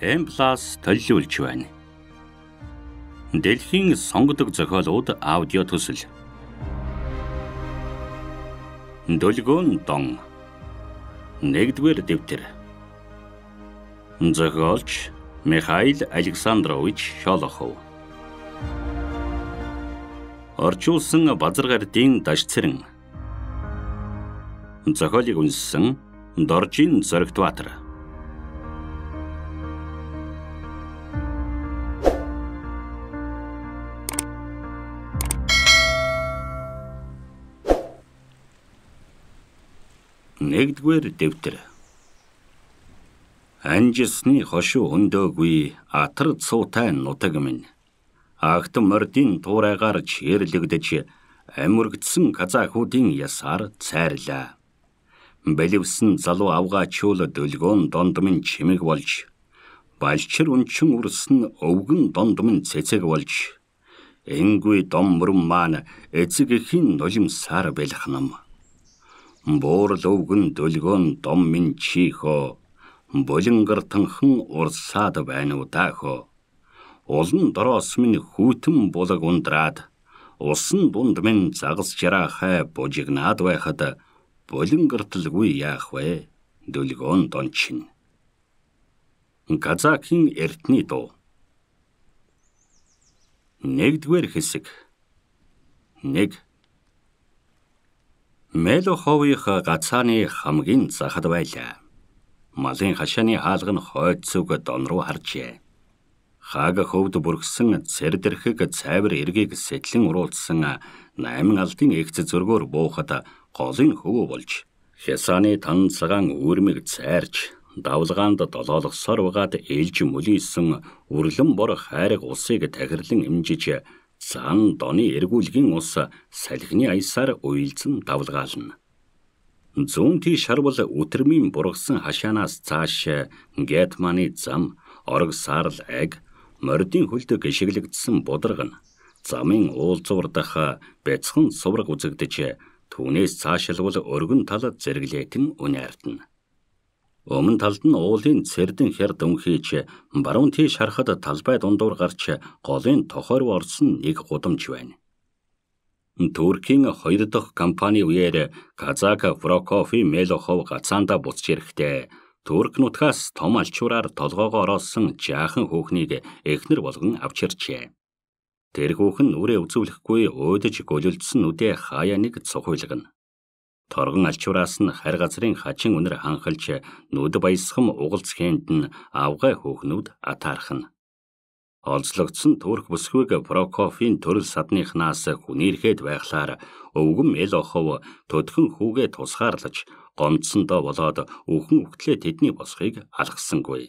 M+ төлөвлөж байна. Дэлхийн сонгодог зохиолууд аудио төсөл. Дөлгөөн дон. 1-р дэвтэр. Зохиолч Михаил Александрович Шолохов. Орчуулсан Базаргардын Дашцэрэн. Зохиолыг үнссэн Доржин Зоригтбаатар. Нэгдүгээр дэвтэр. Анжилсны хошуу өндөөгүй атар цуутай нутаг минь. Агт мордын туурайгаар чирлэгдэж амиргдсан казахуудын ясаар цайрлаа. Бэлэвсэн залуу авгаа чөөл дөлгөөн дондмын чимэг болж балчир өнчин үрсэн өвгөн дондмын цэцэг болж энгүй дом мөрөн маань эцэг эхийн нулимсаар бэлхнам буурал өвгөн дөлгөөн дом минь чихөө булингартанхан урсаад байна уу таахөө улан дороос минь хүүтэн булаг ундраад усан дунд минь загас жарахай бужигнаад байхад булингарталгүй яах вэ дөлгөөн дон чинь Казакийн эртний дуу Нэгдүгээр хэсэг 1 Мелоховых гацааны хамгийн захад байлаа. Малын хашааны хаалга нь хойцөг дон руу харжээ. Хаг хөвд бүргсэн цэрдэрхэг цайвар эргийг сэтлэн уруулсан 8 алдын эгц зөргөөр буухад голын хөвөө болж Хясааны тан цагаан үрмэг цайрч давлгаанд долоолгосоор угаад ээлж мөлийсэн үрлэн бор хайраг усыг тахирлан имжиж Сан доны эргүүлгийн ус салхины аясаар уйлцэн давлгаална. Зүүн тийш шарвал өтөрмийн бургасан хашаанаас цааш Гетманы зам, орог саарл айг, мордын хөлдөг гიშгэлэгдсэн бударган, замын уулзвар дахь бяцхан сувраг үзэгдэж түүнээс цаашилвал өргөн тал зэрэглээтэн үнэ артна. Өмнө талд нь уулын цэрдэн хярд өнхийч баруун тийш харахад талбай дундуур гарч голын тохойроо орсон нэг гудамж байна. Туркийн хоёр дахь компани үеэр Казак Прокофи Мелохов гацаанда буцж ирэхдээ Турк нутгаас том алчуураар толгоогоо ороолсон жаахан хүүхнийг эхнэр болгон авч ирчээ. Тэр хүүхэн нүрээ үзүүлэхгүй өөдөж гөлөлдсөн нүдээ хаяа нэг цохиулгана. Торгон алчуураас нь харь газрын хачин үнэр ханхалж нүд баясхам угалц хээнд нь авгай хөөхнүүд атаархна. Олзлогдсон төрх бүсгүйг Прокофийн төрөл садныхнаас хүнийрхэд байглаар өвгөн Мелохов төдхөн хүүгээ тусгаарлаж гомдсондоо болоод үхэн хөвтлээ тэдний босхийг алгасангүй.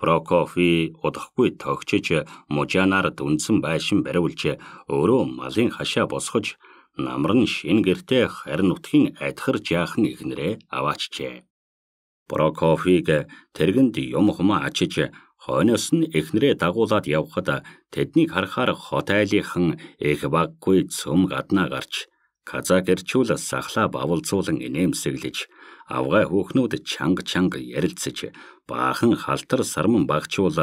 Прокофи удахгүй тогчиж мужанаар дүнсэн байшин бариулж өөрөө малын хашаа босгож намар нь шин гэртээ харин утгийн адхар жаахан ихнэрээ аваачжээ. Прокофиг тэргэнд юм хумаа ачиж хойноос нь эхнэрээ дагуулад явхад тэднийг харахаар хот айлынхан эх баггүй цөм гаднаа гарч казак эрчүүл сахла бавлзуулан инээмсэглэж авгай хүүхнүүд чанга чанга ярилцаж баахан халтар сарман багчуул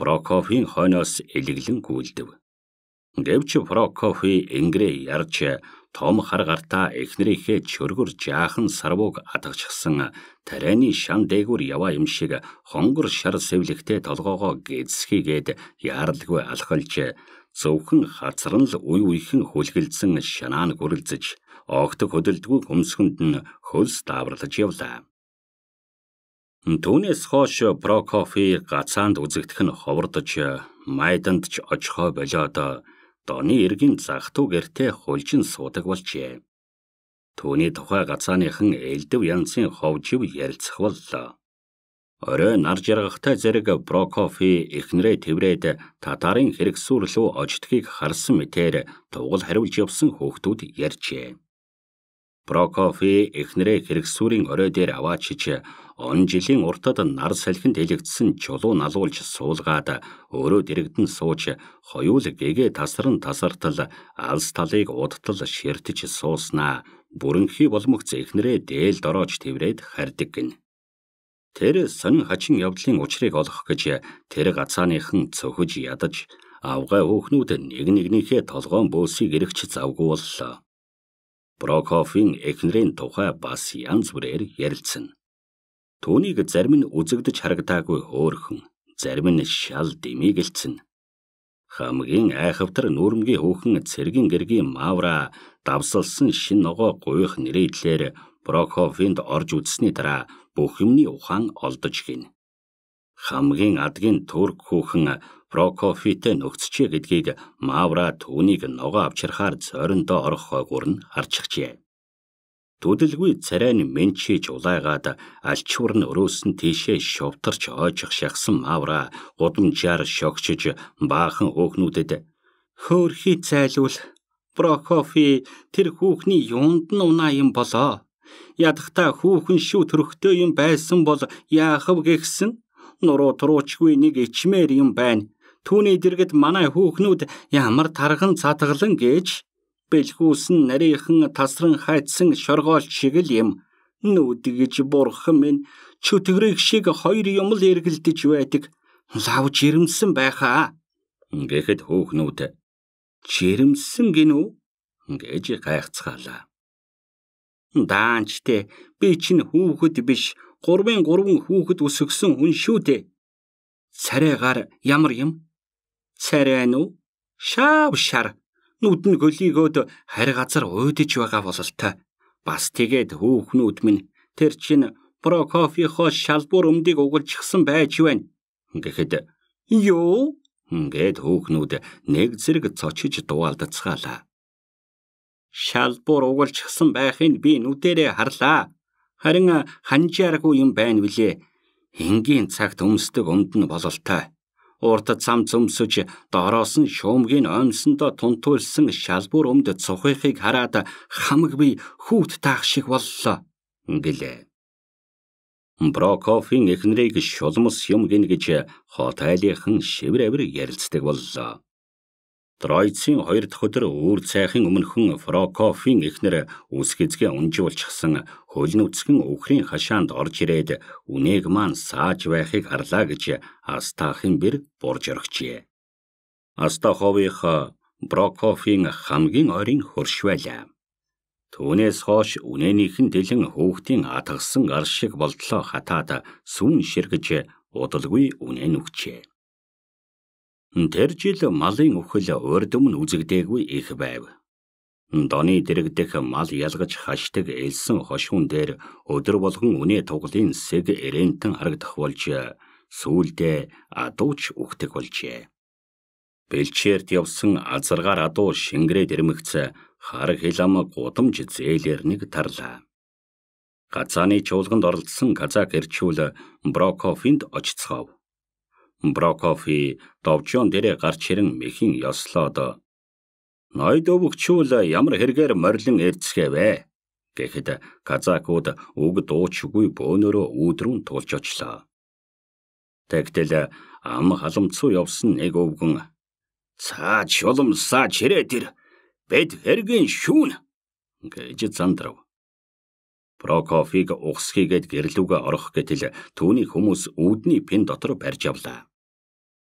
Прокофийн хойноос элэглэн гүйлдэв. Гэвч Прокофи ингэрэй ярьж том харгартаа эхнэрийнхээ чөргөр жаахан сарвууг атгахчихсан тарианы шан дээгүүр яваа юм шиг хонгор шар сэвлэгтэй толгоогоо гэзсхийгээд яаралгүй алхалж зөвхөн хацран л үй үйхэн хүлгэлсэн шанаан гүрэлзэж огт хөдөлдгүй хөмсгөнд нь хөлс дааварлаж явлаа. Түүнээс хойш Прокофи гацаанд үзэгдэх нь ховордож майданд ч очихоо болоод Доны иргэн захтуу гэртээ хулжин суудаг болжээ. Төвний тухай гацааныхан элдв янзын ховжив ярилцах боллоо. Орой нар жаргахтай зэрэг Прокофи эхнэрээ тэврээд татарын хэрэгсүүр лүү очдгийг харсан мэтээр тугал хариулж явсан хөөхтүүд ярьжээ. Прокофи эхнэрээ хэрэгсүүрийн орой дээр аваад шиж он жилийн уртад нар салхинд элэгдсэн чулуу налуулж суулгаад өөрөө дэрэгдэн сууж хоёул гэгээ тасран тасартал алс талыг удтал ширтэж сууснаа бүрэнхий болмогц эхнэрээ дээлд ороож тэврээд хардаг гин. Тэр сонин хачин явдлын учрыг олох гэж тэр гацааныхан цөхөж ядаж авгай хөөхнүүд нэг нэгнийхээ толгоон бөөсийг эргч завгүй боллоо. Прокофийн эхнэрийн тухай бас янз бүрээр ярилцсан. Түүнийг зарим нь үзэгдэж харагдаагүй хөөрхөн, зарим нь шал дэмигэлцэн. Хамгийн айхавтар нүүрмгийн хүүхэн цэргийн гэргийн мавра давсалсан шин ногоо гуйх нэрийдлэр Прокофинд орж үзсний дараа бүх юмны ухаан олдож гин. Хамгийн адгийн турк хүүхэн Прокофитэй нөхцчээ гэдгийг Мавра түүнийг ногоо авчирхаар зориндоо орох хойгуур нь харчихжээ. Төдөлгүй царайн менчиж улайгаад алчуур нь өрөөсөн тийшээ шовторч ойжих шахсан Мавра гудамжаар шогчиж баахан хөөхнүүдэд хөөрхий цайлуул Прокофи тэр хүүхний юунд нь унаа юм болоо. Ядахта хүүхэн шүү төрөхтэй юм байсан бол яахав гихсэн нуруу туруучгүй нэг ичмээр юм байна. Түүний дэргэд манай хүүхнүүд ямар тархан цатгалан гэж бэлхүүс нь нарийнхан тасран хайцсан шоргоол шиг л юм нүдгэж бурхан минь чөтгөрийг шиг хоёр юм л эргэлдэж байдаг. Лав жирэмсэн байхаа. Гэхэд хөөхнүүд жирэмсэн гинүү гэж гайхацгаалаа. Даанч те би чинь хүүхэд биш гурвын гурван хүүхэд өсгсөн хүн шүү дээ. Царайгаар ямар юм царай нь шав шар нүд нь гөлийгөөд харь газар уйдж байгаа бололтой. Бас тэгээд хүүхнүүд минь тэр чинь Прокофихо шалбуур өмдгийг угалчихсан байж байна. Гэхэд ёо ингээд хүүхнүүд нэг зэрэг цочиж дуалдацгаалаа. Шалбуур угалчихсан байхыг би нүдэрээ харлаа. Харин ханжааргүй юм байна вүлээ. Энгийн цагт өмсдөг өмд нь бололтой урд цам цөмсөж дороос нь шөөмгийн оймсондоо тунтуулсан шалбуур өмд цухихыг хараад хамаг би хүүт таах шиг боллоо гэлээ. Брокофийн эхнэрийг шулмс юм гин гэж хот айлынхан шивэр авир ярилцдаг боллоо. Троицын хоёр дахь өдөр өөр цайхын өмнөхөн Фрокофийн эхнэр үсгэцгээ унжуулчихсан хуулийн үсгэн өвхрийн хашаанд орж ирээд үнэг маань сааж байхыг харлаа гэж Астахын бэр бурж орхижээ. Астахових Брокофийн хамгийн ойрын хөрш байлаа. Түүнээс хойш үнэнийх нь дэлэн хөөхтийн атгсан ар шиг болтлоо хатаад сүн ширгэж удалгүй үнэн өгчээ. Тэр жил малын өхөл урдмын үзэгдээгүй их байв. Доны дэрэгдэх мал ялгаж хашдаг элсэн хошгун дээр өдөр болгон үнэ туглын сэг эрентэн харагдах болж сүүлдээ адууч үхдэг болжээ. Бэлчээрт явсан азаргаар адуу шингэрээд ирмэгц хар хилам гудамж зээлэр нэг тарлаа. Гацааны чуулганд оролцсон казак эрчүүл Брокофинд очицгав. Брокофи товчон дээрээ гарч ирэн мэхин ёслоод "Ноёд өвгчүүл ямар хэрэгээр морилон эрдэсгэвэ?" гэхэд казакууд үг дуучгүй бөөнөрөө үүдрүүн тулж очлоо. Тэгтэл ам халамцуу явсан нэг өвгөн "Цаа чулмсаа чирээд ир. Бид хэргийн шүүн" гэж зандрав. Прокофиг ухсхийгээд гэрлүүгээ орох гэтэл түүний хүмүүс үүдний пин дотор барьж авлаа.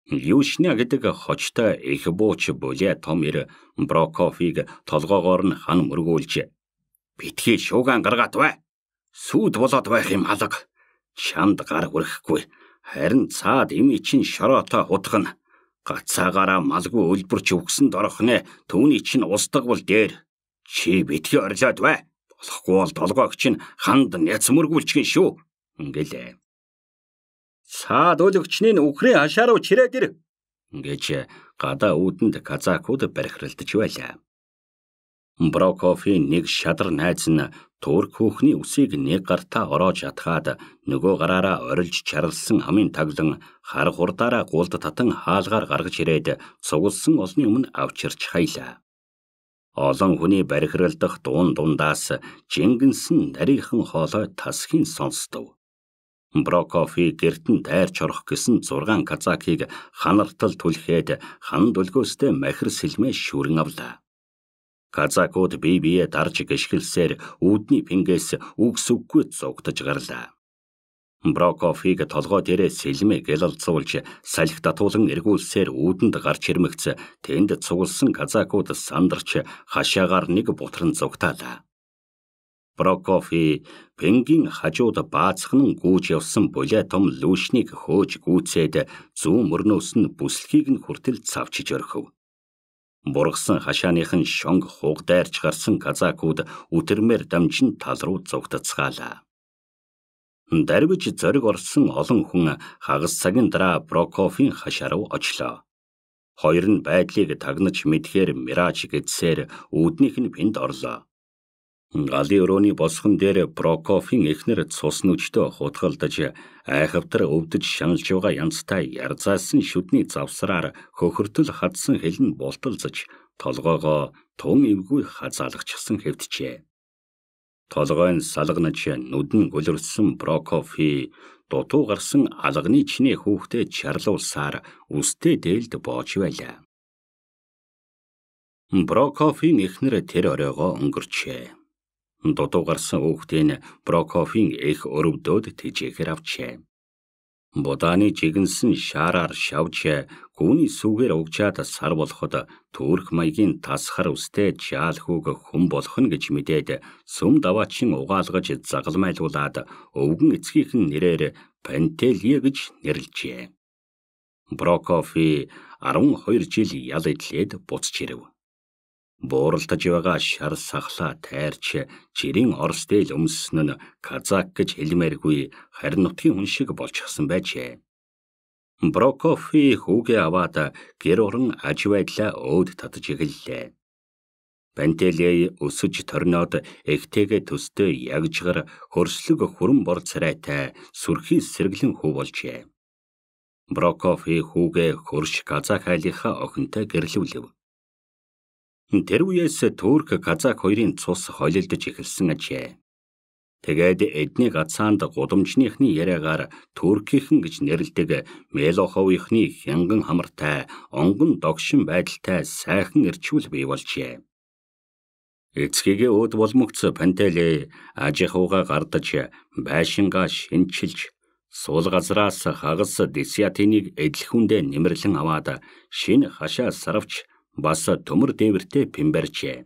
Юушня гэдэг хочтой их бууч бүлээ том ир Брокофиг толгоогоор нь хан мөргүүлж битгий шуугаан гаргаат бай. Сүүд болоод байх юм алга. Чанд гар хүрэхгүй. Харин цаад эми чин шороото хутгана. Гацаагаараа малгүй өлбөрч өгсөнд орох нэ. Төвний чин устдаг бол дээр. Чи битгий орлоод бай. Болохгүй бол толгоог чин ханд няц мөргүүлчихин шүү. Ингэлээ. Саад өлөгчнийн үхрийн хашаа руу чирээд ир. Ингэж гадаа үүдэнд казакууд бархиралдаж байлаа. Брокофийн нэг шадар найз нь турк хүүхний үсийг нэг гартаа ороож атгаад нөгөө гараараа орилж чарлсан амын таглан хар хурдаараа гуулд татан хаалгаар гаргаж ирээд цугулсан олны өмнө авчирч хайлаа. Олон хүний бархиралдах дуун дундаас жингэнсэн нарийнхан хоолой тасхийн сонсдов. Брокофи гертэн дайрч орох гэсэн 6 казакийг ханартал түлхээд хан дүлгөөстэй махир сэлмээ шүрэн авлаа. Казакууд бие бие дарж гიშгэлсээр үүдний пингээс үгс үггүй зугтаж гарлаа. Брокофиг толгой дээрээ сэлмэ гэлэлцүүлж салхи татуулан эргүүлсээр үүдэнд гарч ирмэгц тэнд цугулсан казакууд сандарч хашаагаар нэг бутран зугтаалаа. Прокофи Пенгийн хажууд баацхан гүйж явсан булиа том лүшнийг хөөж гүйцээд зүүн мөрнөөс нь бүслэхийг нь хүртэл цавчиж орхив. Бургасан хашааныхан шонг хуг дайрч гарсан казакууд үтэрмээр дамжин тал руу зогтцгаалаа. Дарвиж зориг орсон олон хүн хагас цагийн дараа Прокофийн хашаа руу очлоо. Хоёр нь байдлыг тагнаж мэдхээр Мирач гэдсээр үүднийх нь бинд орлоо. Галын өрөөний босгон дээр Прокофийн эхнэр цус нүчтөө хутгалдаж айхавтар өвдөж шаналж байгаа янзтай ярзаасан шүдний завсраар хөхөртөл хадсан хэл нь булталзаж толгоогоо тун эвгүй хазаалгачихсан хэвтжээ. Толгойн салганаж нүд нь гөлөрсөн Прокофи дутуу гарсан алганы чинээ хүүхдээ чарлуулсаар үстэй дээлд боож байлаа. Прокофийн эхнэр тэр оройгоо өнгөрчээ. Дутуу гарсан хүүхдээ нь Прокофийн их өрөвдөөд тэжээхэр авчээ. Будааны жигэнсэн шаараар шавж гүний сүгээр угчаад сар болоход төрх маягийн тасхар үстэй жаал хүүг хүм болох нь гэж мэдээд сүм даваачин угаалгаж загалмайлуулаад өвгөн эцгийнхэн нэрээр Пантелие гэж нэрлэжээ. Прокофи 12 жил ял идлээд буцж ирэв бууралдаж байгаа шар сахлаа тайрч жирийн орс дээл өмссөн нь казак гэж хэлмээргүй харин нутгийн хүн шиг болчихсон байжээ. Брокофи хүүгээ аваад гэр орон аж байдлаа өөд татж эхэллээ. Пантелей өсөж торноод эхтэйгээ төстэй ягжгар хөрслөг хүрэн бор царайтай сүрхий сэргэлэн хүү болжээ. Брокофи хүүгээ хөрш казак айлынхаа охинтой гэрлүүлв. Тэр үеэс Турк Казак хоёрын цус холилдож эхэлсэн ажээ. Тэгээд эдний гацаанд гудамжныхны яриагаар Туркийнхэн гэж нэрлдэг Мелоховынхны хянган хамартай, онгон догшин байдалтай сайхан ирчүүл бий болжээ. Эцгэгээ өд болмөгц Пантеле ажихууга гардаж байшингаа шинчилж Суул газраас хагас Десятиныг эдлэхүндэ нэмэрлэн аваад шинэ хашаа сарвч бас төмөр дээвэртэй пимбаржээ.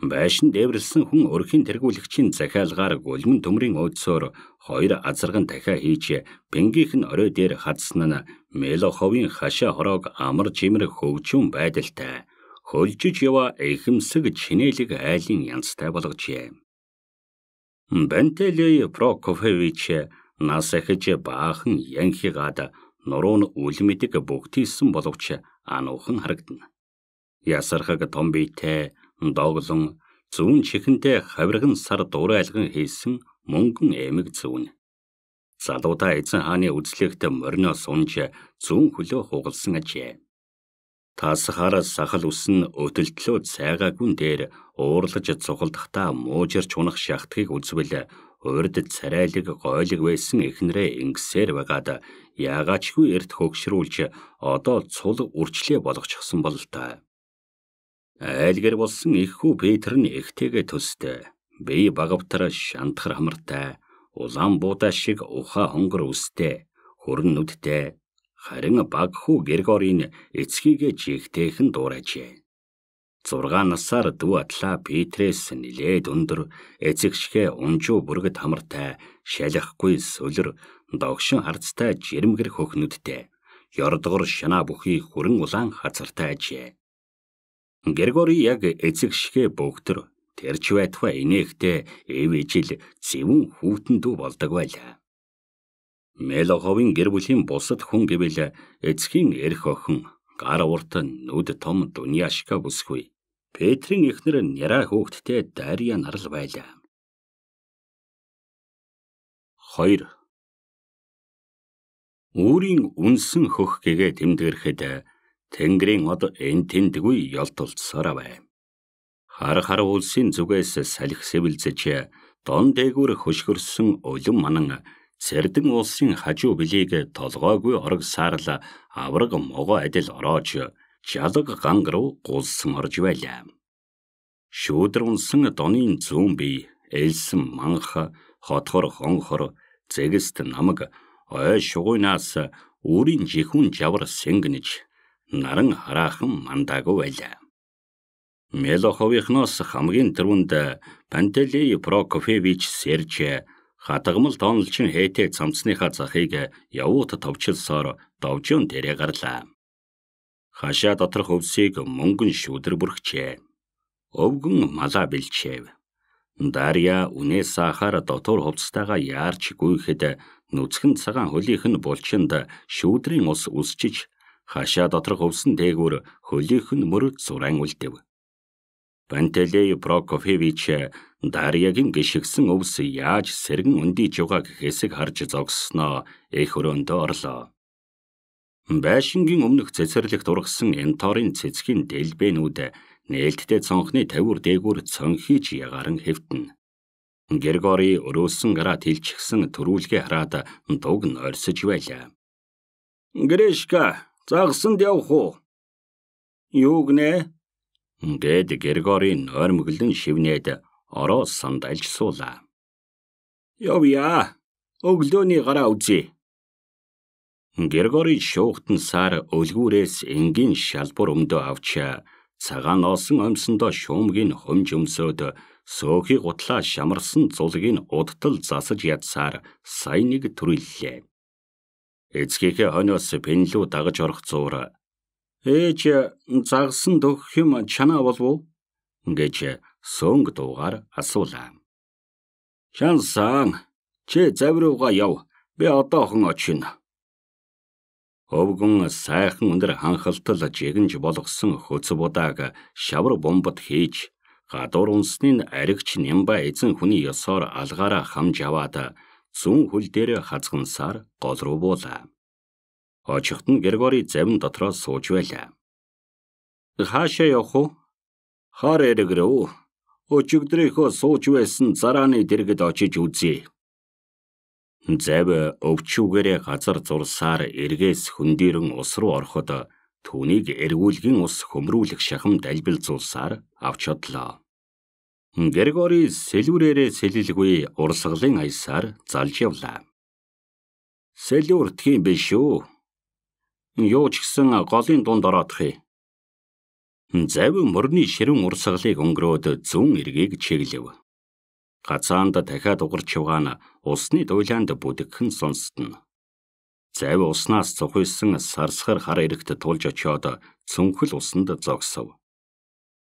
Байшин дээвэрлсэн хүн өрхийн тэргүүлэгчийн захиалгаар гулмын төмрийн өөдсөөр хоёр азарган дахиа хийж пингийнх нь орой дээр хадсан нь мелоховын хашаа хороог амар жимэр хөвжүүн байдалтай хөлжиж яваа эхэмсэг чинэлэг айлын янзтай болгожээ. Бентелей Прокофевич нас эхэж баахан янхигад нуруу нь үлмэдэг бүгтийсэн боловч ануухан харагдана. Ясархаг том биетэй доглон зүүн чихэнтэй хавирган сар дурайлган хийсэн мөнгөн эмэг зүүн. Залуудаа эзэн хааны үзлэгт морьно сунж зүүн хөлөө хугалсан ажээ. Тас хараа сахал үсэн өтөлтлөө цайгаагүн дээр уурлаж цугалдахдаа муужирч унах шахтгийг үзвэл урд царайлаг гойлог байсан эхнэрээ ингэсээр байгаад яагаачгүй эрт хөгшрүүлж одоо цул үрчлээ болгочихсон бол та. Айлгэр болсон иххүү Петр нь эхтэйгээ төстэй. Бие багавтар шантхар хамартай, улаан буудаа шиг ухаа хонгор үстэй, хөрөн нүдтэй. Харин багхүү Григорийн эцгийгэ жигтэйхэн дуурайжээ. Зургаан насаар дүү атлаа Петрээс нилээд өндөр, эцэгшгэ унжуу бүргэд хамартай, шалахгүй сүлэр, догшин харцтай жирэмгэр хөхнүүдтэй. Ярдгор шана бүхий хөрөн улаан хазартай ажээ. Григори яг эцэг шигэ бүгдэр тэрч байтугай инэхтээ эвэжил зөвөн хүүтэн дүү болдог байлаа. Мелоховын гэр бүлийн бусад хүн гэвэл эцгийн эрх охин гар урт нүд том Дуняшка бүсгүй. Петрийн эхнэр Няра хөөгдтэй Дарья нар л байлаа. 2. Өөрийн үнсэн хөх гэгээ тэмдгэрхэд Тэнгэрийн од эн тэндгүй ялтулцсараа байв. Хар хар улсын зүгээс салхи сэвэлзэж дон дээгүүр хөшгөрсөн улам манан Цэрдэн улсын хажуу бэлийг толгоогүй орог саарл авраг могоо адил ороож чалга ганг руу гулсан орж байлаа. Шүүдэр унсан донын зүүн бий, элсэн манх, хотхор хонхор, зэгэст намаг ой шугуйнаас үрийн жихүүн жавар сэнгэнэж наран хараахан мандаагүй байлаа. Мелоховихноос хамгийн түрүүнд Пантелей Прокофевич Серж хатагмал тонолчин хээтэй цамцныхаа захыг явуут товчлсоор довжон дээрэ гарлаа. Хашаа доторх өвсийг мөнгөн шүдэр бүрхчээ. Өвгөн малаа бэлчээв. Дарья үнээс сахар дотор хувцтайгаа яарч гүйхэд нүцгэн цагаан хөлийнх нь булчинд шүүдрийн ус үсчиж хашаа доторх өвсөн дээгүүр хөлийнх нь мөрөд зуран үлдэв. Пантелей Прокофьевич Дарьягийн гიშгсэн өвс яаж сэргэн өндийж байгаа гэхээсийг харж зогсноо их өрөөндөө орлоо. Байшингийн өмнөх цэцэрлэгт ургасан энторын цэцгийн дэлбэнүүд нээлттэй цонхны 50-р дээгүүр цонхиж ягаран хэвтэн. Григори өрөөсөн гараад хилчгсэн төрүүлгээ хараад дуг нойрсож байлаа. Грешка Загсанд явх уу? Юу гинэ? Ингээд Григорийн ойрмөглөн шивнээд ороо санд альжсуулаа. Явъя. Өглөөний гараа үзье. Григорий шуухтан сар өлгүүрээс энгийн шалбар өмдөө авч цагаан олсон өмсөндөө шуумгийн хумж өмсөөд сөөхий гутлаа шамарсан зулгийг удтал засаж ядсаар сайн нэг төрүйллээ. Эцгийнхээ хониос пенлүү дагаж орох зуур. Ээж э, загсан дөх юм чанаа болов уу? гэж э, сөнг дуугаар асуулаа. Шансан чи заврууга яв. Би одоохон очино. Овгон сайхан өндөр ханхалтал жигэнж болгосон хөц будааг шавар бомбот хийж гадуур үнсний аригч нямба эзэн хүний ёсоор алгаараа хамж аваад сүн хөл дээр хазган сар гол руу буулаа. Очихт нь Григори завин дотроос сууж байлаа. Хаашаа явах вэ? Хаар эрэг рүү. Өчигдрийнхөө сууж байсан зарааны дэргэд очиж үзье. Зав өвчүүгээрээ газар зурсаар эргээс хөндөрөн ус руу ороход түүнийг эргүүлгийн ус хөмрүүлэх шахам далбилцуулсаар авч одлоо. Григори сэлүүрээрээ сэлэлгүй урсгалын аясаар залж явлаа. Сэлүүр тхийн биш үү? Юу ч гэсэн голын дунд ороодох юм. Завин мөрний ширэн урсгалыг өнгөрөөд зүүн эргийг чиглэв. Гацаанд дахиад угарч байгаа нь усны дуйлаанд бүдгхэн сонсдно. Зав уснаас цохиусан сарсхар хар эрэгт тулж очиод цөнхөл усанд зогсов.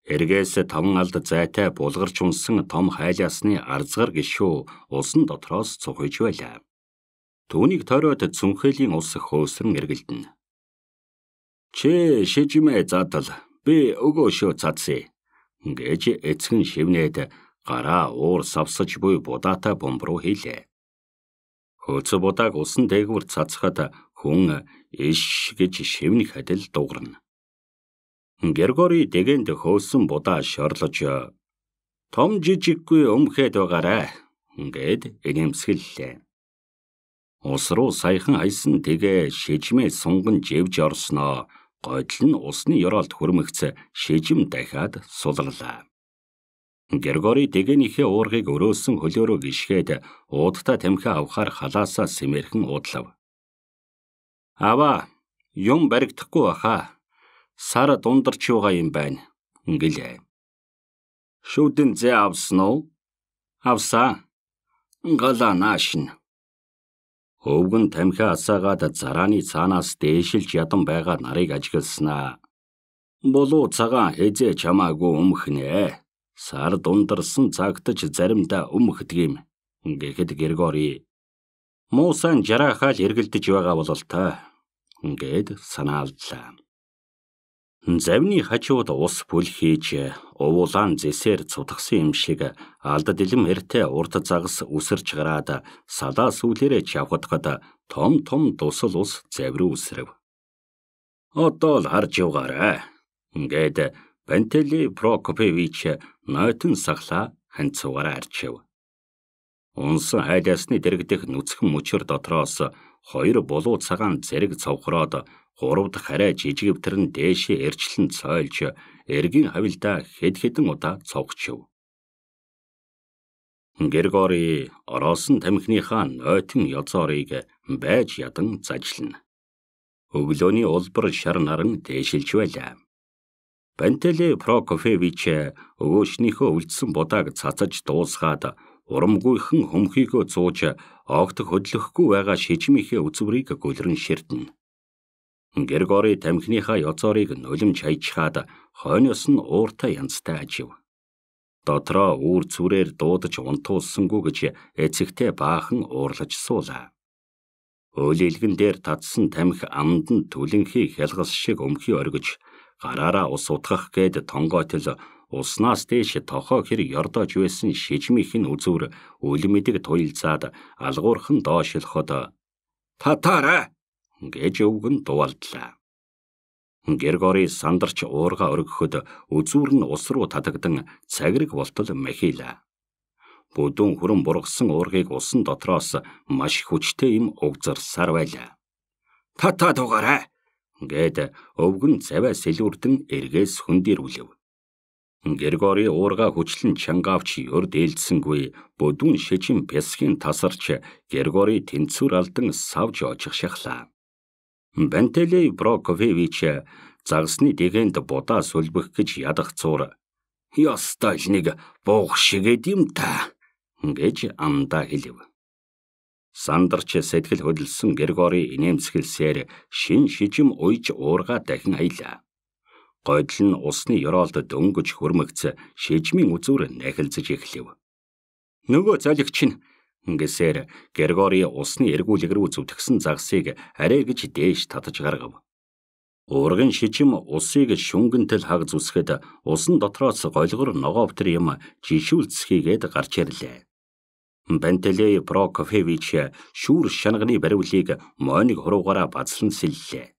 Эргээс таван алд зайтай булгарч унсан том хайлаасны арзгар гişүү улсын дотроос цухиж байлаа. Түүнийг тойроод цүнхээлийн ус хөөсрөн эргэлдэнэ. Чэ шижмэ задал би өгөө шөө цацээ гэж эцгэн шивнээд гараа уур савсаж буй будаатай бомб руу хийлээ. Хөөц будааг усан дээгүүр цацхад хүн иш гэж шивнэх адил дуугарна. Григорий дэгэнд хөөсөн будаа шорлож том жижиггүй өмхээд байгаарэ гэд инэмсгэллээ. Ус руу саяхан хайсан тэгээ шижмээ сунган живж орсноо годл нь усны ёроолд хүрмэгц шижим дахиад сулрлаа. Григорий дэгэнийхээ уургийг өрөөсөн хөлөөрөө гიშгээд уудтай тамхи авахаар халаасаа сэмэрхэн уудлав. Аваа юм баригдахгүй баха сар дундарч байгаа юм байна ингэлээ. Шүүдэн зэ авсан уу? Авсаа. Галаа наашна. Өвгөн тамхи асаагаад зарааны цаанаас дээшилж ядан байгаа нарыг ажигласнаа. Болуу цагаан хэзээ чамаагүй өмхнэ. Сар дундарсан цагтч заримдаа өмхдгийм. Гэхэд Григори муу сан жарахаал эргэлдэж байгаа бололтой. Ингээд санаалдлаа. Завны хажууд ус бүл хийж увулаан зэсээр цутгсан юм шиг алдад илэм эртэ урд загас үсэрч гараад салаа сүүлээрээ чавхдагд том том дусал ус завруу үсрэв. Одоо л харж явгаарай. Ингээд Пантели Прокопевич нойтон сахлаа ханцуугаар арчив. Унсан хайласны дэрэгдэх нүцгэн мөчөр дотроос хоёр булуу цагаан зэрэг цовхроод гурав дахь арай жижигвтер нь дээшээ эрчлэн цойлж эргийн хавилдаа хэд хэдэн удаа цовгчв. Гэргори ороосон тамхиныхаа нойтон ёзоорыг байж ядан зажлна. Өглөөний улбар шар наран дээшилж байлаа. Пантеле Прокофевич өгөөшнийхөө үлдсэн будааг цацаж дуусгаад урамгүйхэн хөмхийгөө цууж огт хөдлөхгүй байгаа шижмийнхээ үзврийг гөлрөн ширдэн. Гэргори тамхиныхаа ёцоорыг нулимж хайчхаад хойноос нь ууртай янзтай ажив. Дотроо үүр зүрээр дуудаж унтуулсангүй гэж эцэгтэй баахан уурлаж суулаа. Өөлилгэн дээр татсан тамхи амд нь түлэнхий хялгас шиг өмхий оргиж гараараа ус утгах гээд тонгойтл уснаас дээш тохоо хэр ёрдож байсан шижмийнх нь үзүүр үлмэдэг туйлзаад алгуурхан доошлоход татара гэж өвгөн дуулдлаа. Гергори сандарч уурга өргөхөд үзүүр нь ус руу татагдан цагираг болтол махила. Бүдүүн хүрэн бургасан уургийг усан дотроос маш хүчтэй юм угзарсаар байлаа. Тата дугаарай гэд өвгөн цаваа сэлүүрдэн эргээс хүндэрвлэв. Григори уурга хүчлэн чангаавч ёр дээлдсэнгүй бүдүүн шижин бясхийн тасарч Григори тэнцвэр алдан савж очих шахлаа. Бентелей Броковевич загсны дэгэнд будаа сүлбэх гэж ядах цуур ёстой л нэг буух шигэд юм та гэж амдаа хэлв. Сандарч сэтгэл хөдлсөн Григори инээмсэглсээр шин шижим уйж уурга дахин аялаа. Гойдол нь усны ёроолдод өнгөж хөрмөгц шижмийн үзүүр нахилцж эхлэв. Нөгөө залгич нь ингэсээр Грегори усны эргүүлэг рүү зүтгэсэн загсыг арай гэж дээш татаж гаргав. Урган шижим усыг шүнгэнтэл хаг зүсгэд усан дотроос голгор ногоо бтэр юм жишүүлцхийгээд гарч ирлээ. Бентелей Прокофевич шүүр шанганы бариулыг мойныг хуруугаараа базлан сэллээ.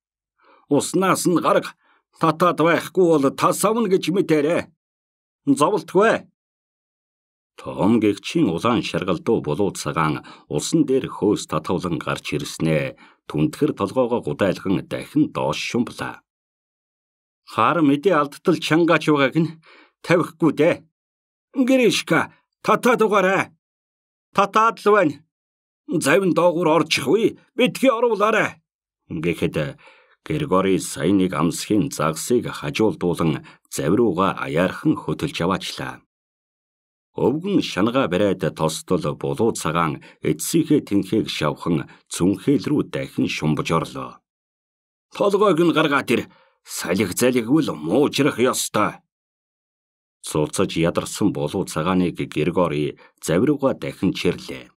Уснаас нь гарга Татаад байхгүй бол тасавна гэж мэтээрэ. Зовлтгүй. Том гэгчийн улаан шаргалдуу булууд цагаан улсан дээр хөөс татавлан гарч ирснээ. Түнтгэр толгоогоо гудайлхан дахин доош шумблаа. Хар мэдээ алдтал чангаач байгааг нь тавихгүй дээ. Гэришка татаад угаарай. Татаад л байна. Завин доогуур орчихгүй. Битгий оруулаарай. Ингэхэд Григори сая нэг амсхийн загсыг хажуулдуулан завирууга аярхан хөтөлж аваачлаа. Өвгөн шанага барайд толстол булуу цагаан эцсийнхээ тэнхийг шавхан цүнхэл рүү дахин шумбж орлоо. Толгойг нь гаргаад ир. Салих залигвөл муужрах ёстой. Цуцаж ядарсан болуу цагааныг Григори завирууга дахин чирлээ.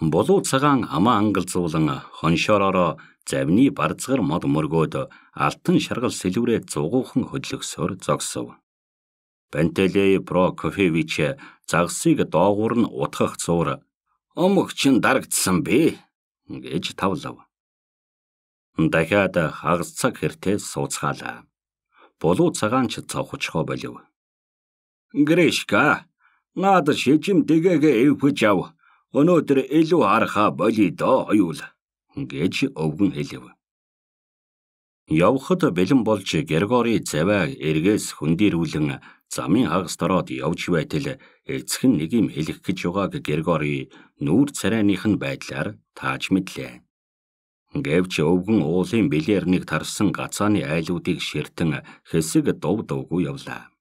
Болуу цагаан амаа ангалзуулан хоншоороо завны барцгар мод мөргөөд алтан шаргал сэлврээ зугуухан хөдлөксөөр зогсов. Пантелей Прокофьевич загсыг доогуур нь утгах зуур "Омгч нь дарагдсан бэ?" гэж тавлав. Дахиад хагас цаг хэртээ сууцгаалаа. Болуу цагаан ч цавхчхоо болив. "Грешка, наад шижим дэгэгээ эвхэж ав." Өнөөдөр илүү харахаа болий доо оюул гэж өвгөн хэлэв. Явхад бэлэн болж Грегори заваа эргээс хүндирүүлэн замын хагас дороод явж байтал эцэг нь нэг юм хэлэх гэж байгааг Грегори нүүр царайных нь байдлаар тааж мэдлээ. Гэвч өвгөн уулын бэлээр нэг тарсан гацааны айлуудыг ширтэн хэсэг дув дуугүй явлаа.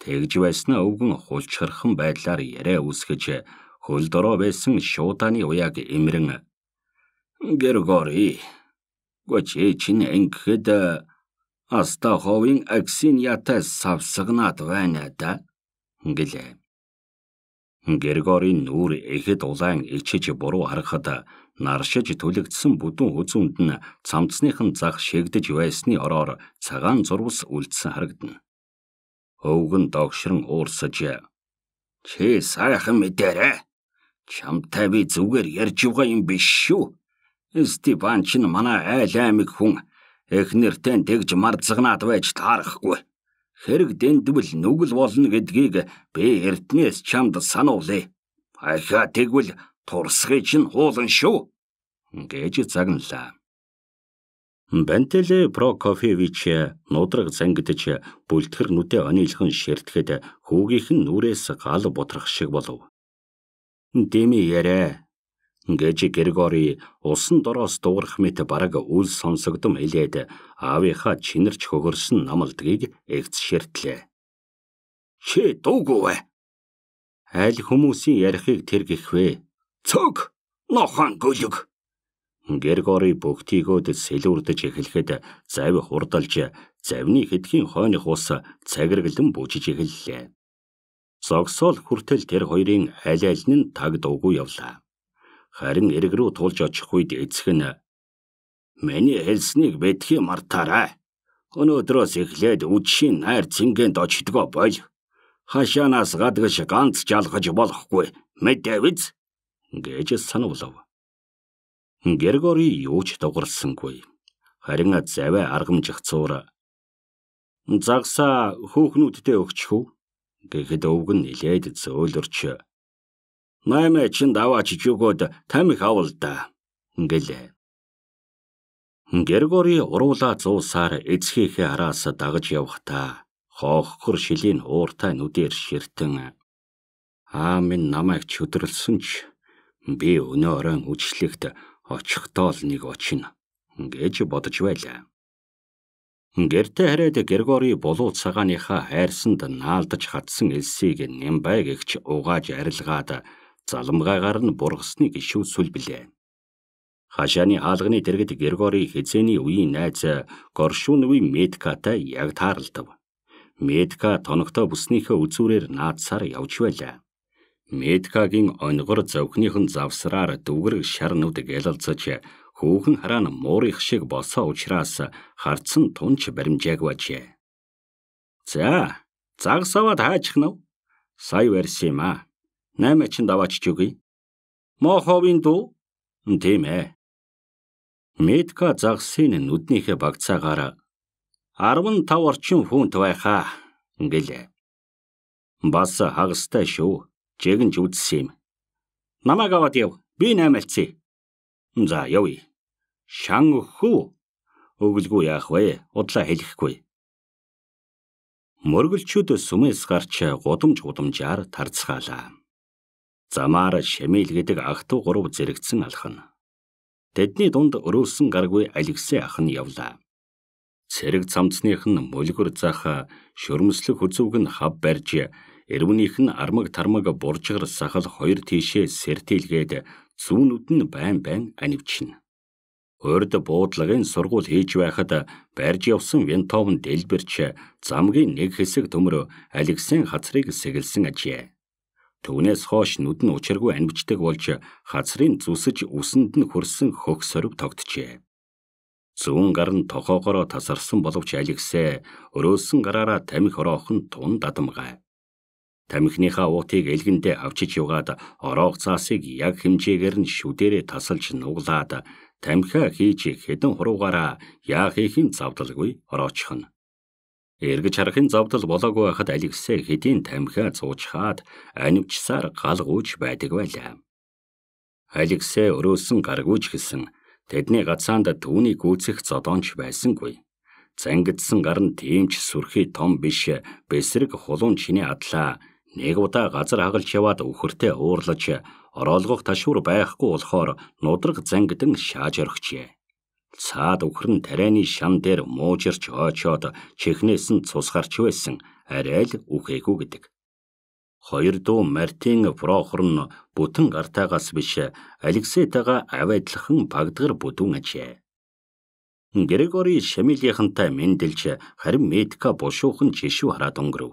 Тэгж байснаа өвгөн хулчхархан байдлаар яриа үсгэж хөл дорой байсан шуудааны уяаг эмрэн Гэргори гочээ чинь ингэхэд э, Астаховын аксин ятай савсагнаад байна да гэлээ. Гэргорийн нүур эхэд улаан ичиж буруу харахад наршиж түлэгдсэн бүдүүн хүзүүнд нь цамцныхан зах шигдэж байсны ороор цагаан зурвас үлдсэн харагдана. Өвгөн догшрон уурсаж "Чи сайхан мэдээрэй. Чамтай би зүгээр ярьж байгаа юм биш шүү. Степан ч манай айл аймаг хүн эхнэртэй тэгж марцгнаад байж таарахгүй. Хэрэг дэндвэл нүгэл болно гэдгийг би эрднээс чамд сануулъя. Ахаа тэгвэл турсхий чинь хуулан шүү гэж загналаа. Бентеле Прокофьевич нудраг зангидж бүлтгэр нүдэ онилхон ширтгэд хүүгийнх нь нүрээс гал бутрах шиг болов. Дими ярэ гэж Григори усан дороос дуурах мэт бараг үл сонсогдом илээд аавынхаа чинэрч хөгөрсөн намалдгийг эгц ширтлээ. Чи дуугүй аль хүмүүсийн ярихыг тэр гихвэ. Цөг! Нохон гөлөг! Гэргори бүгтийгөөд сэлүүрдэж эхлэхэд завь хурдалж, завны хэдхийн хойных ус цагирглан бүжиж эхэллээ. Зогсоол хүртэл тэр хоёрын аль аль нь таг дуугүй явлаа. Харин эрг рүү тулж очих үед эцэг нь "Миний хэлснийг битгий мартаарай. Өнөөдрөөс эхлээд үдшийн найр цэнгэнд очдгоо боль. Хашаанаас гадагш ганц жалгаж болохгүй. Мэдээ биз?" гэж сануулав. Грегори юу ч дуурсангүй. Харин завь аргамжих цуур. Загсаа хүүхнүүдтэй өгчихв гэхэд өвг нь нилээд зөөлөрч. Наймаа чин даваа чичүүгөөд там их авал да. Ингэлээ. Гэргори уруула зуусаар эцгийнхээ араас дагаж явхтаа хоохгор шилийн ууртай нүдээр ширтэн аа минь намайг чөдрөлсөн ч би өнөө оройн үжлэхт очихтоол нэг очино гэж бодож байлаа. Гэртэ хараад Григори булуу цагааныхаа хайрсанд наалдаж хатсан элсийг Нямбай гэгч угааж арилгаад залмгаагаар нь бургасныг ишүүсүүл билээ. Хашааны хаалганы дэргэд Григори хизээний үеийн найз Горшуновы Медкатай яг тааралдав. Медка тоногтой бүснийхээ үзүүрээр наадсаар явж байлаа. Медкагийн онгор зовхных нь завсраар дүгэрэг шар нүд гялалцаж Хүүхэн хараа нь муурих шиг босоо учраас хардсан тунч баримжааг бажээ. За, цаг саваад хаачих нав. Сая барьсан юм аа. Наймаа чин даваач үгүй. Моховын дүү? Тийм ээ. Медка загсын нүднийхээ багцаагаараа 15 орчим хүнд байхаа ингэлээ. Бас хагастай шүү. Жэгэн ч үдсэн юм. Намаг аваад яв. Би наймаалцъя. За, явъя. Шан өхөө. Өгөлгүй яах вэ? Удлаа хэлэхгүй. Мөргөлчүүд сүмээс гарч гудамж гудамжаар тарцгаалаа. Замаар шэмэл гэдэг агту гурав зэрэгцэн алхан. Тэдний дунд өрөөсөн гаргүй Алексей ах нь явлаа. Цэрэг цамцных нь мөлгөр заха шөрмөслөг хүзүүг нь хав барьж эрвнийх нь армаг тармаг буржгар сахал хоёр тишээ сэртилгээд зүүнүүд нь байн байн анивчна. Урд буудлагын сургуул хийж байхад барьж явсан винтовн дэлбэрч замгийн нэг хэсэг төмөр Алексийн хацрыг сэгэлсэн ажээ. Түүнээс хойш нүд нь учиргүй амьждаг болж хацрын зүсэж үсэнд нь хөрсөн хөх сорив тогтжээ. Зүүн гар нь тохоогороо тасарсан боловч Алексэ өрөөсөн гараараа тамхи ороохын тун дадамгай. Тамхиныхаа уутыг элгэндээ авчиж явгаад ороох цаасыг яг хэмжээгээр нь шүдэрээ тасалж нуглаад тамхиа хийж хэдэн хуруугаараа яах хийхин завдалгүй ороочихно. Эргэж харахын завдал болоогүй хахад Алексей хэдийн тамхиа цуучхаад анивчсаар галгууж байдаг байлаа. Алексей өрөөсөн гаргууж гисэн тэдний гацаанд түүний гүцэх зодоонч байсангүй. Зангидсан гар нь тиймч сүрхий том биш бэсрэг хулуун чиний адлаа Нэг удаа газар хагалж яваад үхэртээ уурлаж ороолгох ташуур байхгүй болохоор нудраг зангидэн шааж орхижээ. Цаад үхрэн тарианы шам дээр муужирч очоод чихнээс нь цус гарч байсан арай л үхээгүй гэдэг. Хоёр дуу Мартин Прохор нь бүтэн гартаагаас биш Алексейтага авайдлахын багдгар бүдүүн ажээ. Григори Шамилийнхантай мэндэлж харин медика бушуухан жишүү хараад өнгөрөв.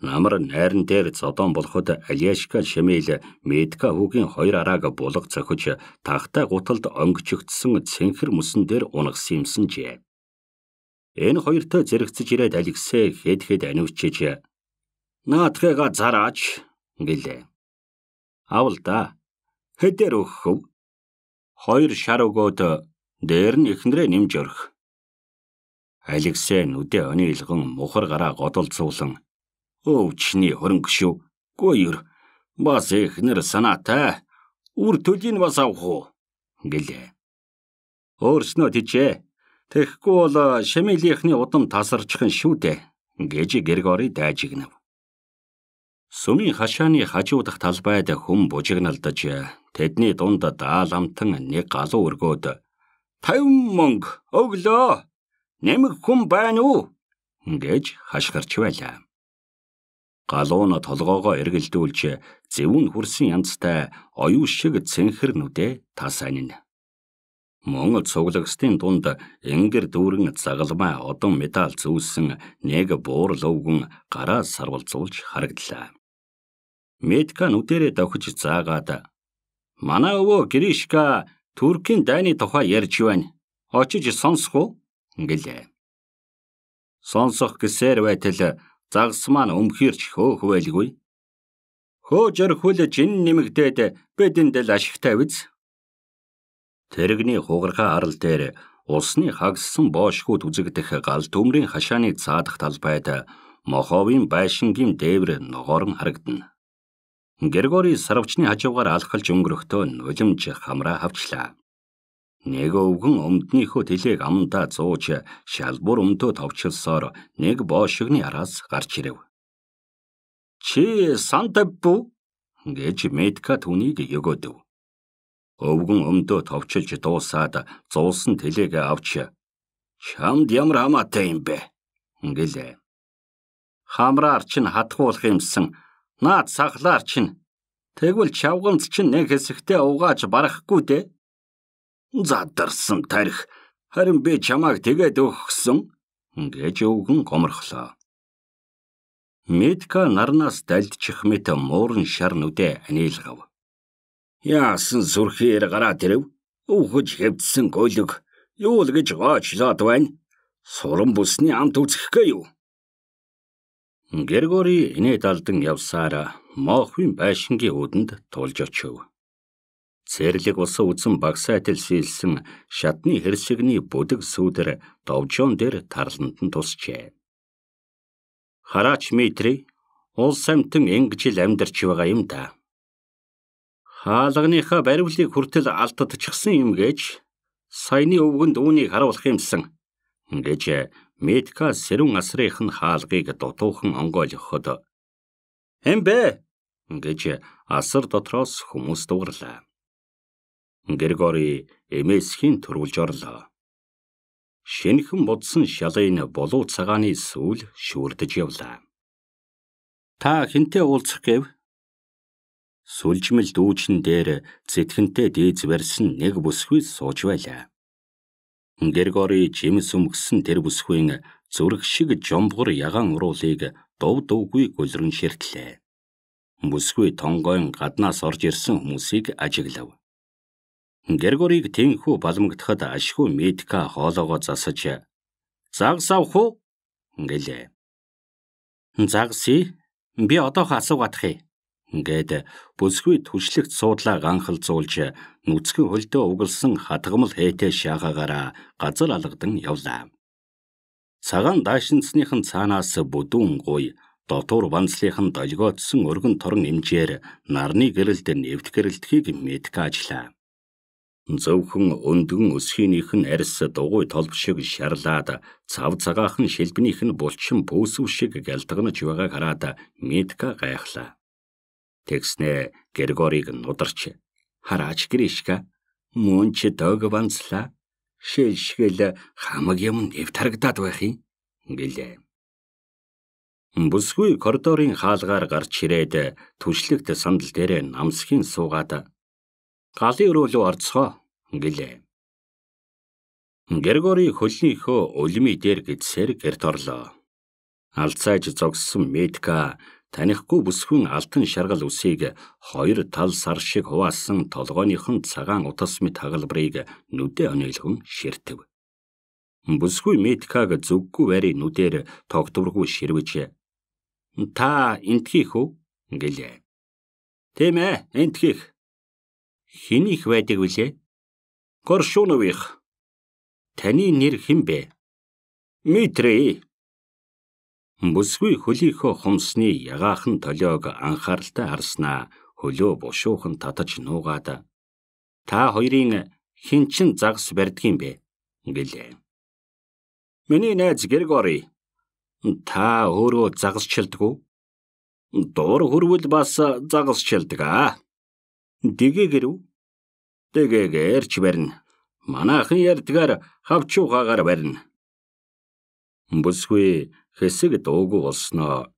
Намар найран дээр зодон болоход Аляшка Шемил Медка хүүгийн хоёр арааг булга цохиж тахтай гуталд онгичгдсэн цэнхэр мөсөн дээр унагсан юмсан жээ. Энэ хоёртой зэрэгцэж ирээд Алексей хэд хэд аниучиж "Наадхыгаа зараач" гэлээ. "Авалда. Хэдээр өгөхөв?" "Хоёр шар өгөөд дээр нь ихнэрээ нэмж өрх." Алексей нүдэ оны илгэн мухар гараа годолцуулан Өвчний хөрөнгө шүү. Гүйр бас ихнэр санаатай. Үр төлийг бас авах уу? гэлээ. Өөрснөө тийчээ. Тэгэхгүй бол э, Шамилийнхны удам тасарчихын шүү дээ гэж Григори дайжигнав. Сүмийн хашааны хажуудах талбайд хүм бужигналдаж э, тэдний дунд даалгамтан нэг галуу өргөөд 50 мөнгө өглөө нэмэг хүм байна уу гэж хашгирч байлаа галууна толгоогоо эргэлдүүлж зэвүүн хүрсэн янзтай оюу шиг цэнхэр нүдэ тасанина. Монгол цуглагчдын дунд энгэр дүүрэн загалмай одон медаль зүүлсэн нэг буурал өвгөн гараа сарвалзуулж харагдлаа. Медка нүдэрэ давхиж заагаад "Манай өвөө Гришка Туркийн дайны тухай ярьж байна. Очиж сонсох уу?" гэлээ. Сонсох гэсээр байтал загас маань өмхирч хөөх байлгүй. Хөөжөр хүл жин нэмэгдээд бидэнд л ашигтай биз. Тэрэгний хугархаа арал дээр усны хагссан боошгууд үзэгдэх гал төмрийн хашааны цаадах талбайд Моховын байшингийн дээвэр ногоорн харагдана. Григори сарвчны хажуугаар алхалж өнгөрөхдөө нулимж хамраа хавчлаа. Нэг өвгөн өмднийхөө тэлээг амандаа зууж шалбур өмдөө товчлсоор нэг боошигны араас гарч ирэв. Чи сантаббу гэж медка түүнийг өгөөдөв. Өвгөн өмдөө товчилж дуусаад зуулсан тэлээг авч чамд ямар хамаатай юм бэ? ингэлээ. Хамраар чинь хатгуулах юмсан, наад сахлаар чинь тэгвэл чавганц чинь нэг хэсэгтээ угааж барахгүй дээ Задарсан тарих харин би чамааг тэгээд өгсөн гэж өвгөн гоморхлоо. Медка нарнаас дальдчих мэт муурн шар нүдэ анилгав. Яасан сүрхээр гараа тэрэв өвхөж хэвдсэн гөлөг юу л гэж гоочлоод байна. Суран бүсний амт үзэхгүй юу? Гэргори инээд алдан явсаараа мохвын байшингийн үдэнд тулж очив. Цэрлэг усан үзэн багсаа тэлсэлсэн шатны хэрсэгний бүдэг сүудэр довжон дээр тарланд нь тусчээ. Хараач Митри улс амтан ингэж л амьдарч байгаа юм да. Хаалганыхаа баривлыг хүртэл алдадчихсан юм гэж саяны өвгөнд үүнийг харуулах юмсан гэж Медка сэрүүн асрынхын хаалгыг дутуухан онгойлгоход "Эмбэ" гэж асар дотроос хүмүүс дуурлаа. Григори Эмесхийн төрүүлж орлоо. Шинхэн бодсон шалын болуу цагааны сүүл шүрдэж явлаа. Та хинтээ уулзах гээв? Сүлжмэл дүүжин дээр зэтгэнтэй дээд барьсан нэг бүсгүй сууж байлаа. Григори жимс өмгсөн тэр бүсгүйн зүрх шиг жомбгор ягаан уруулыг дув дуугүй гөлрөн ширтлээ. Бүсгүй тонгойн гаднаас орж ирсэн хүмүүсийг ажиглав. Григорийг тэнхүү баламгдахад ашгүй медика хоолоогоо засаж "Заг савхуу" гэлээ. "Загси, би одоох асуугаадах юм" гэд бүсгүй түшлэгт суудлаа ганхалзуулж нүцгэн хөлдөө угалсан хатгамал хээтэй шаагаагаараа газар алгадан явлаа. Цагаан даашинсныхын цаанаас бүдүүн гуй дотуур банцлынхан долгиоцсон өргөн торон эмжээр нарны гэрэлд нэвт гэрэлтхийг медика ажиллаа зөвхөн өндгөн өсхийнх нь арьс дугуй толб шиг шарлаад цав цагаахан шилбнийх нь булчин бөөсөв шиг гэлтгнэж байгааг хараад медка гайхлаа. Тэгснэ Григорийг нударч хараач Гришка мөн ч дог банцлаа. Шилшгэл хамаг юм нэвтарагдаад байх юм гэлээ. Бүсгүй коридорын хаалгаар гарч ирээд түшлэгт сандал дээр намсхийн суугаад Галын өрөө рүү орцгоо гэлээ. Грегори хөлнийхөө өлми дээр гидсээр гэрт орлоо. Алцааж зогссон медика танихгүй бүсгүйн алтан шаргал үсийг хоёр тал сар шиг хуваалсан толгойнхон цагаан утас мэт хагалбарыг нүдэ онойлгон ширтэв. Бүсгүй медикаг зүггүй байри нүдээр тогтворгүй ширвэж та энтхих үү гэлээ. Тийм ээ, энтхих Хэнийх байдаг вүлээ? Коршунових. Таны нэр хэн бэ? Митрий. Бүсгүй хөлийнхөө хумсны ягаахан толиог анхааралтай харснаа хөлөө бушуухан татаж нуугаад та хоёрын хэн чин загас барьдгийм бэ? гэлээ. Миний найз Григори та өөрөө загасчилдгүү? Дур хүрвэл бас загасчилдаг аа. Дэгээгэрв. Дэгээгэрч барина. Манайхан ярдгаар хавчуугаар барина. Бүсгүй хэсэг дуугүй болсноо.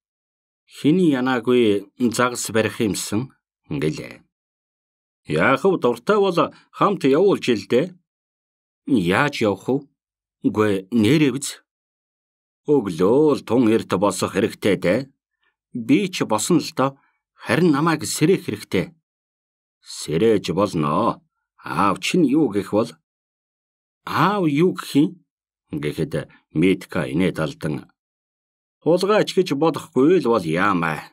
Хиний янаагүй загас барих юмсан гэлээ. Яахав дуртай бол хамт явуулж илдэ. Яаж явах вэ? Үгүй нэрээ биз. Өглөөл тун эрт босох хэрэгтэй дээ. Би ч босно л доо. Харин намайг сэрэх хэрэгтэй. Сэрэж болно. Аав чинь юу гэх бол? Аав юу гэх юм? гэхэд Митка инээд алдан. Хулгайч гэж бодохгүй л бол яамаа.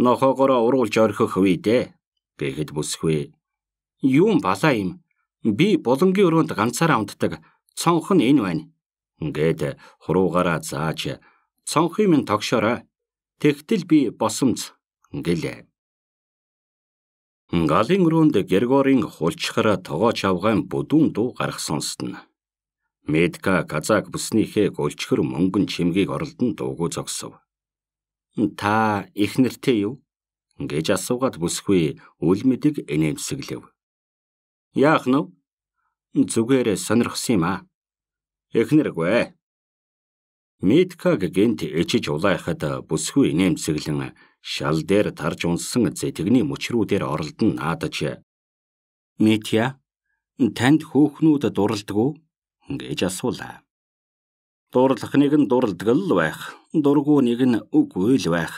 Нохоогоороо уруулж орхих вэ дээ гэхэд бүсгүй. Юм балаа юм. Би булангийн өрөөнд ганцаараа унтдаг цонх нь энэ байна. Ингээд хуруугаараа зааж цонхын минь тогшоорой. Тэгтэл би босомц гэлээ. Галын өрөөнд Григорийн хулчхара тогоо чавгаан бүдүүн дуу гарах сонстно. Медка казак бүснийхээ гөлчхөр мөнгөн чимгийг оролдон дуугүй зогсов. Та их нэртэй юу? гэж асуугаад бүсгүй үл мэдэг энэмсэглэв. Яах нь зүгээр сонирхсан юм аа. Эхнэргүй. Медкаг гэнт ичиж улайхад бүсгүй нэмсэглэн шал дээр тарж унссан зэтгэний мөчрүүдээр оролдон наадаж "Митя, танд хүүхнүүд дурлдгүү?" гэж асуулаа. "Дурлахныг нь дурлдаг л байх, дургүйг нь үгүй л байх.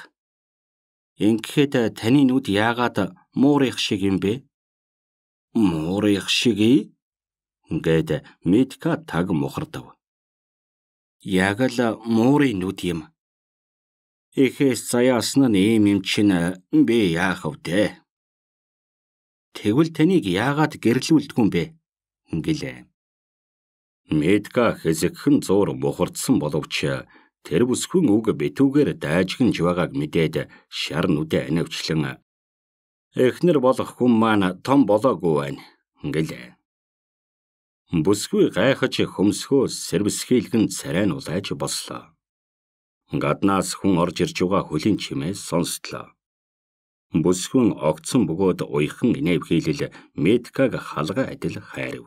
Ингээд таны нүд яагаад муурих шиг юм бэ?" "Муурих шиг?" гэд Митка таг мухардав. Яг л муурын нүд юм Ихээс заяасан нь ийм юм чинь э, би яах вдэ? Тэгвэл таныг яагаад гэрлүүлдэг юм бэ? Ингэлээ. Медка хэсэгхэн зуур мухардсан боловч э, тэр бүсгүйн үг битүүгээр дайжгэнж байгааг мэдээд э, шар нүдэ анивчлан эхнэр болох хүн маань том болоогүй байна. Ингэлээ. Бүсгүй гайхаж хөмсгөө сэрвсхийлгэн царай нь улайж бослоо. Гаднаас хүн орж ирж байгаа хөлийн чимээс сонсдлоо. Бүсгүн огцсон бөгөөд уяхан инээв хийлэл медкаг халга адил хайрв.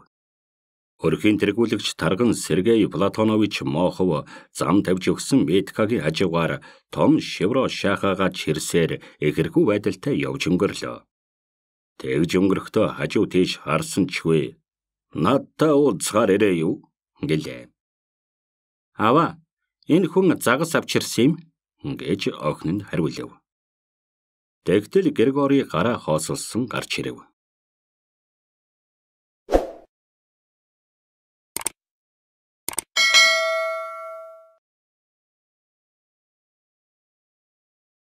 Өрхийн тэргүүлэгч тарган Сергей Платонович Мохов зам тавьж өгсөн медкагийн хажуугаар том шевро шахагаа чирсээр ихэрхүү байдалтай явж өнгөрлөө. Тэгж өнгөрөхдөө хажуу тийш харсан чгүй. Надтай уулзахаар ирээ юу? гэлээ. Аваа Энэ хүн загас авчирсан юм гэж охин нь хариулав. Тэгтэл Грегори гараа хоосолсон гарч ирэв.